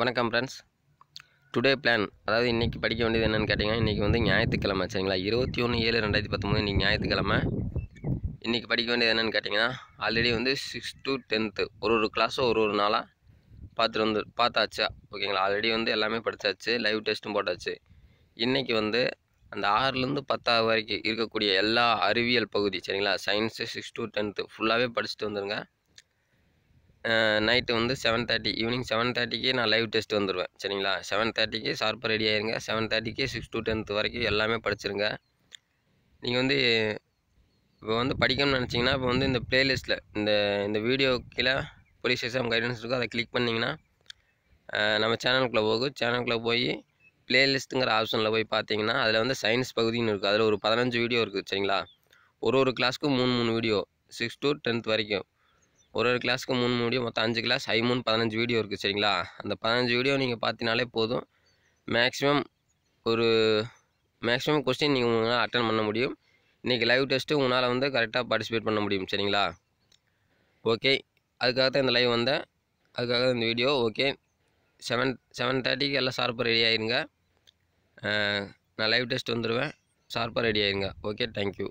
வணக்கம் friends today plan அதாவது இன்றைக்கி படிக்க வேண்டியது என்னென்னு கேட்டிங்கன்னா இன்றைக்கி வந்து ஞாயிற்றுக்கிழமை சரிங்களா இருபத்தி ஒன்று ஏழு ரெண்டாயிரத்தி பத்தொம்போது இன்றைக்கி ஞாயிற்றுக்கிழமை இன்றைக்கி படிக்க வேண்டியது என்னென்னு கேட்டிங்கன்னா ஆல்ரெடி வந்து சிக்ஸ் டு டென்த்து ஒரு ஒரு கிளாஸும் ஒரு ஒரு நாளாக பார்த்துட்டு வந்து பார்த்தாச்சா ஓகேங்களா ஆல்ரெடி வந்து எல்லாமே படித்தாச்சு லைவ் டெஸ்ட்டும் போட்டாச்சு இன்றைக்கி வந்து அந்த ஆறுலேருந்து பத்தாவது வரைக்கும் இருக்கக்கூடிய எல்லா அறிவியல் பகுதி சரிங்களா சயின்ஸு சிக்ஸ் டு டென்த்து ஃபுல்லாகவே படிச்சுட்டு வந்துருங்க நைட்டு வந்து செவன் தேர்ட்டி ஈவினிங் செவன் தேர்ட்டிக்கு நான் லைவ் டெஸ்ட் வந்துடுவேன் சரிங்களா செவன் தேர்ட்டிக்கு ஷார்ப்பாக ரெடி ஆயிருங்க செவன் தேர்ட்டிக்கு சிக்ஸ் டு டென்த் வரைக்கும் எல்லாமே படிச்சிருங்க நீங்கள் வந்து இப்போ வந்து படிக்கணும்னு நினச்சிங்கன்னா இப்போ வந்து இந்த ப்ளேலிஸ்ட்டில் இந்த இந்த வீடியோ கீழே போலீஸ் எக்ஸாம் கைடன்ஸ் இருக்கும் அதை கிளிக் பண்ணிங்கன்னா நம்ம சேனலுக்குள்ளே போகும் சேனலுக்குள்ளே போய் ப்ளேலிஸ்ட்டுங்கிற ஆப்ஷனில் போய் பார்த்தீங்கன்னா அதில் வந்து சயின்ஸ் பகுதின்னு இருக்குது அதில் ஒரு பதினஞ்சு வீடியோ இருக்குது சரிங்களா ஒரு ஒரு கிளாஸ்க்கும் மூணு மூணு வீடியோ சிக்ஸ் டு டென்த் வரைக்கும் ஒரு ஒரு கிளாஸுக்கு மூணு மூடியோ மொத்தம் அஞ்சு கிளாஸ் ஐ மூணு பதினஞ்சு வீடியோ இருக்குது சரிங்களா அந்த பதினஞ்சு வீடியோ நீங்கள் பார்த்தினாலே போதும் மேக்ஸிமம் ஒரு மேக்ஸிமம் கொஸ்டின் நீங்கள் உங்களால் அட்டன் பண்ண முடியும் இன்றைக்கி லைவ் டெஸ்ட்டு உங்களால் வந்து கரெக்டாக பார்ட்டிசிபேட் பண்ண முடியும் சரிங்களா ஓகே அதுக்காக தான் இந்த லைவ் வந்தேன் அதுக்காக தான் இந்த வீடியோ ஓகே செவன் செவன் தேர்ட்டிக்கு எல்லாம் ஷார்ப்பாக ரெடி ஆகிருங்க நான் லைவ் டெஸ்ட் வந்துடுவேன் ஷார்ப்பாக ரெடி ஆகிருங்க ஓகே தேங்க்யூ